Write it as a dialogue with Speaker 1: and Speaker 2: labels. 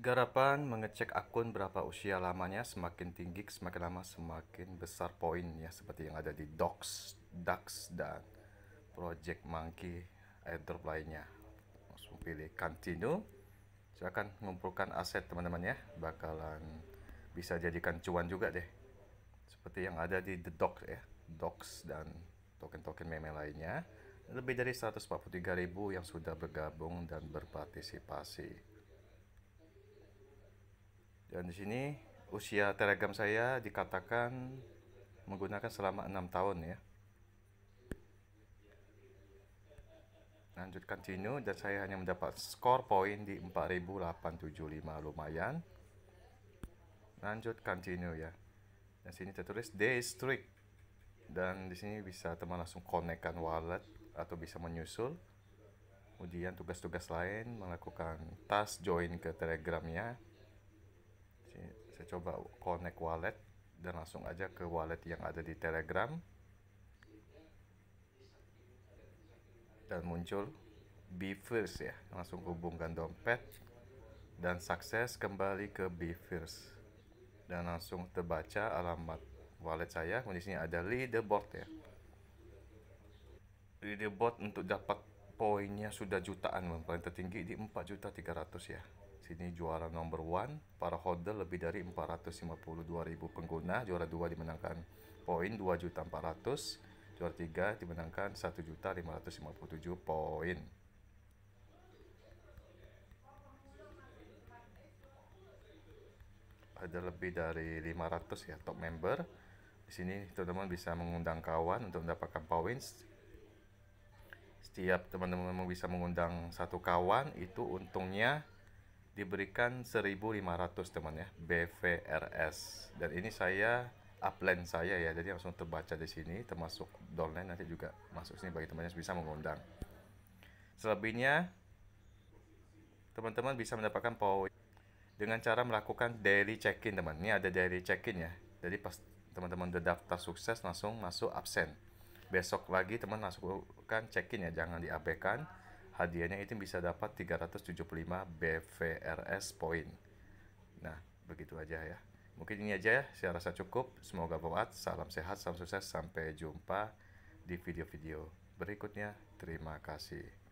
Speaker 1: Garapan mengecek akun berapa usia lamanya semakin tinggi semakin lama semakin besar poinnya seperti yang ada di Docs, Dax dan Project Monkey airdrop lainnya. Langsung pilih continue. Silahkan mengumpulkan aset teman-teman ya, bakalan bisa jadikan cuan juga deh. Seperti yang ada di The Docs ya, Docs dan token-token meme lainnya. Lebih dari 143.000 yang sudah bergabung dan berpartisipasi. Dan di sini usia telegram saya dikatakan menggunakan selama enam tahun ya. Lanjut continue dan saya hanya mendapat skor poin di 4875 lumayan. Lanjut continue ya. Dan sini tertulis day streak dan di sini bisa teman langsung konekkan wallet atau bisa menyusul kemudian tugas-tugas lain melakukan task join ke telegramnya saya coba connect wallet dan langsung aja ke wallet yang ada di telegram dan muncul be first ya langsung hubungkan dompet dan sukses kembali ke be first dan langsung terbaca alamat wallet saya kondisinya ada leaderboard ya leaderboard untuk dapat poinnya sudah jutaan paling tertinggi di empat juta ratus ya sini juara number one. Para holder lebih dari 452.000 pengguna. Juara 2 dimenangkan poin 2.400. Juara 3 dimenangkan 1.557 poin. Ada lebih dari 500 ya top member. Di sini teman-teman bisa mengundang kawan untuk mendapatkan poin setiap teman-teman bisa mengundang satu kawan itu untungnya diberikan 1500 teman ya BVRS dan ini saya upline saya ya jadi langsung terbaca di sini termasuk downline nanti juga masuk sini bagi teman teman bisa mengundang selebihnya teman-teman bisa mendapatkan poin dengan cara melakukan daily check-in teman ini ada daily check-in ya jadi pas teman-teman udah daftar sukses langsung masuk absen besok lagi teman masukkan check-in ya jangan diabaikan hadiahnya itu bisa dapat 375 BVRS poin. Nah, begitu aja ya. Mungkin ini aja ya, saya rasa cukup. Semoga bermanfaat. Salam sehat, salam sukses. Sampai jumpa di video-video berikutnya. Terima kasih.